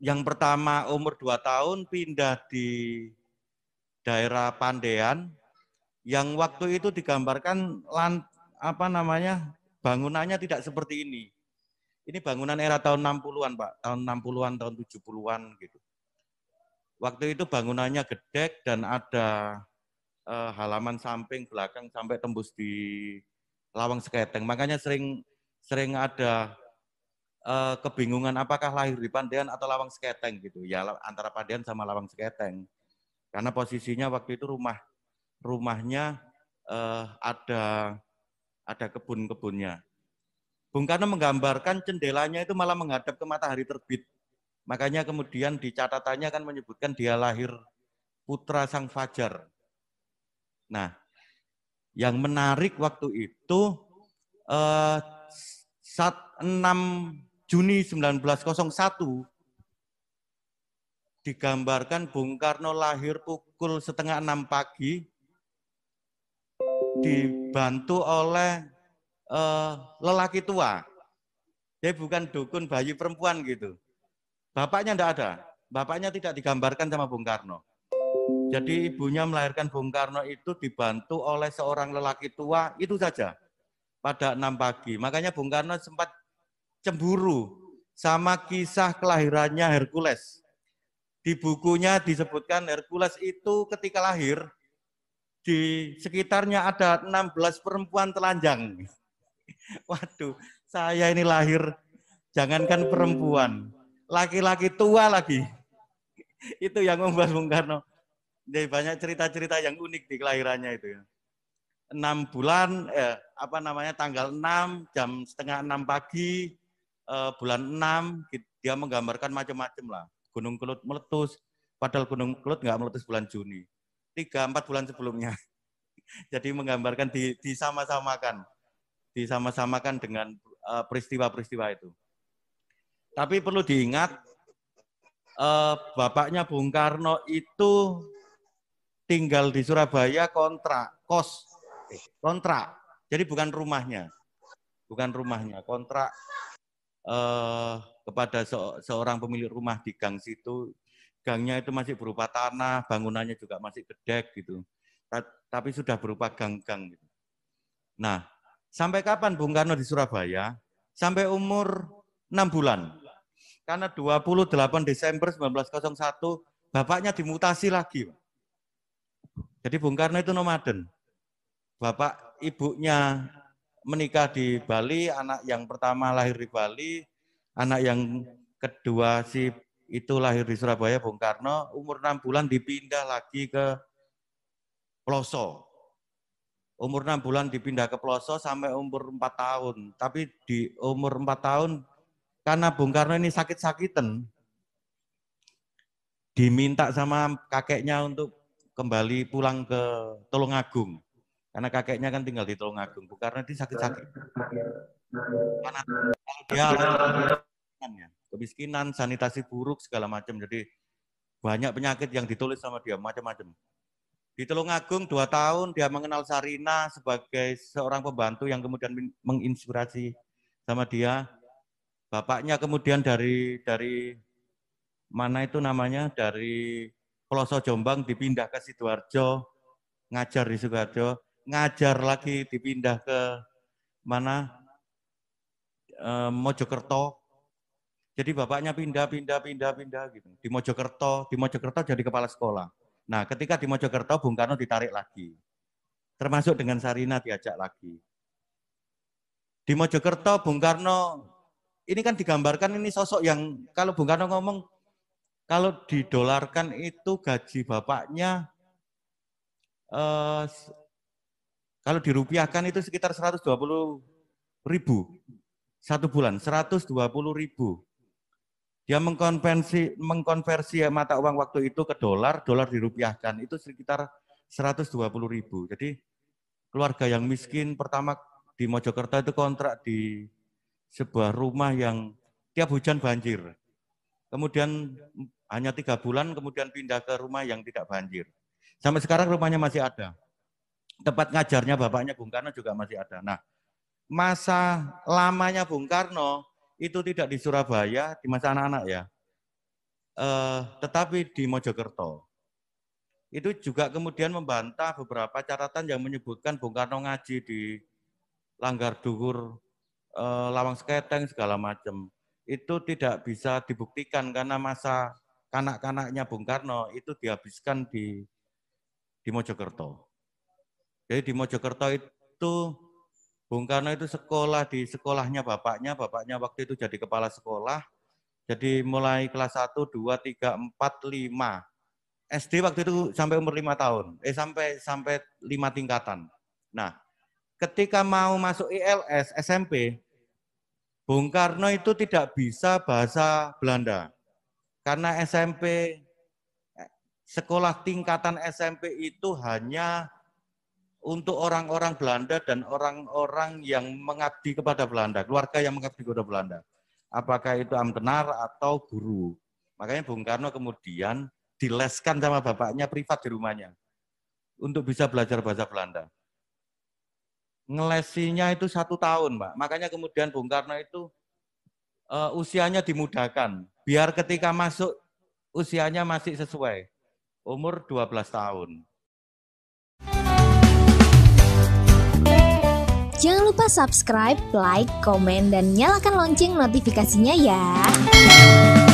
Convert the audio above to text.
yang pertama umur 2 tahun pindah di daerah Pandean yang waktu itu digambarkan lan, apa namanya bangunannya tidak seperti ini. Ini bangunan era tahun 60-an, Pak. Tahun 60-an, tahun 70-an gitu. Waktu itu bangunannya gedek dan ada eh, halaman samping belakang sampai tembus di lawang seketeng. Makanya sering sering ada uh, kebingungan apakah lahir di Pandean atau Lawang Seketeng gitu ya antara Pandean sama Lawang Seketeng karena posisinya waktu itu rumah rumahnya uh, ada ada kebun-kebunnya. Bung Karno menggambarkan cendelanya itu malah menghadap ke matahari terbit. Makanya kemudian di catatannya kan menyebutkan dia lahir putra sang fajar. Nah, yang menarik waktu itu eh, saat enam Juni 1901 digambarkan Bung Karno lahir pukul setengah enam pagi dibantu oleh uh, lelaki tua. Jadi bukan dukun bayi perempuan gitu. Bapaknya tidak ada. Bapaknya tidak digambarkan sama Bung Karno. Jadi ibunya melahirkan Bung Karno itu dibantu oleh seorang lelaki tua, itu saja. Pada enam pagi. Makanya Bung Karno sempat cemburu sama kisah kelahirannya Hercules. Di bukunya disebutkan Hercules itu ketika lahir di sekitarnya ada 16 perempuan telanjang. Waduh, saya ini lahir jangankan perempuan, laki-laki tua lagi. Itu yang membuat Bung Karno. Jadi banyak cerita-cerita yang unik di kelahirannya itu ya. 6 bulan, eh, apa namanya, tanggal 6, jam setengah 6 pagi, uh, bulan 6 dia menggambarkan macam-macam lah. Gunung Kelut meletus, padahal Gunung Kelut nggak meletus bulan Juni. Tiga, empat bulan sebelumnya. Jadi menggambarkan di, disama-samakan. Disama-samakan dengan eh, peristiwa-peristiwa uh, itu. Tapi perlu diingat, uh, bapaknya Bung Karno itu tinggal di Surabaya kontrak, kos, kontrak. Jadi bukan rumahnya. Bukan rumahnya, kontrak eh, kepada se seorang pemilik rumah di gang situ, gangnya itu masih berupa tanah, bangunannya juga masih gedek gitu. Ta tapi sudah berupa gang-gang gitu. Nah, sampai kapan Bung Karno di Surabaya? Sampai umur 6 bulan. Karena 28 Desember 1901 bapaknya dimutasi lagi. Jadi Bung Karno itu nomaden. Bapak ibunya menikah di Bali, anak yang pertama lahir di Bali, anak yang kedua si itu lahir di Surabaya, Bung Karno, umur enam bulan dipindah lagi ke Peloso. Umur enam bulan dipindah ke Peloso sampai umur empat tahun. Tapi di umur empat tahun, karena Bung Karno ini sakit-sakitan, diminta sama kakeknya untuk kembali pulang ke Tulungagung. Karena kakeknya kan tinggal di Tulungagung. Bu dia sakit-sakit. Karena dia ya. kemiskinan, sanitasi buruk segala macam. Jadi banyak penyakit yang ditulis sama dia macam-macam. Di Tulungagung dua tahun dia mengenal Sarina sebagai seorang pembantu yang kemudian menginspirasi sama dia. Bapaknya kemudian dari dari mana itu namanya dari Peloso Jombang dipindah ke Sidoarjo, ngajar di Sidoarjo ngajar lagi dipindah ke mana e, Mojokerto. Jadi bapaknya pindah, pindah, pindah, pindah gitu. Di Mojokerto, di Mojokerto jadi kepala sekolah. Nah, ketika di Mojokerto, Bung Karno ditarik lagi. Termasuk dengan Sarina diajak lagi. Di Mojokerto, Bung Karno, ini kan digambarkan ini sosok yang kalau Bung Karno ngomong, kalau didolarkan itu gaji bapaknya eh, kalau dirupiahkan itu sekitar 120 ribu satu bulan, 120 ribu. Dia mengkonversi, mengkonversi mata uang waktu itu ke dolar, dolar dirupiahkan itu sekitar 120 ribu. Jadi keluarga yang miskin pertama di Mojokerto itu kontrak di sebuah rumah yang tiap hujan banjir. Kemudian hanya tiga bulan, kemudian pindah ke rumah yang tidak banjir. Sampai sekarang rumahnya masih ada tempat ngajarnya bapaknya Bung Karno juga masih ada. Nah, masa lamanya Bung Karno itu tidak di Surabaya, di masa anak-anak ya, eh, tetapi di Mojokerto. Itu juga kemudian membantah beberapa catatan yang menyebutkan Bung Karno ngaji di Langgar Duhur, eh, Lawang Seketeng, segala macam. Itu tidak bisa dibuktikan karena masa kanak-kanaknya Bung Karno itu dihabiskan di di Mojokerto. Jadi di Mojokerto itu Bung Karno itu sekolah di sekolahnya bapaknya, bapaknya waktu itu jadi kepala sekolah. Jadi mulai kelas 1, 2, 3, 4, 5. SD waktu itu sampai umur 5 tahun, eh sampai sampai 5 tingkatan. Nah, ketika mau masuk ILS SMP, Bung Karno itu tidak bisa bahasa Belanda. Karena SMP eh, sekolah tingkatan SMP itu hanya untuk orang-orang Belanda dan orang-orang yang mengabdi kepada Belanda, keluarga yang mengabdi kepada Belanda. Apakah itu amtenar atau guru. Makanya Bung Karno kemudian dileskan sama bapaknya privat di rumahnya untuk bisa belajar bahasa Belanda. Ngelesinya itu satu tahun, Pak. Makanya kemudian Bung Karno itu uh, usianya dimudahkan. Biar ketika masuk usianya masih sesuai. Umur 12 tahun. subscribe, like, komen, dan nyalakan lonceng notifikasinya ya.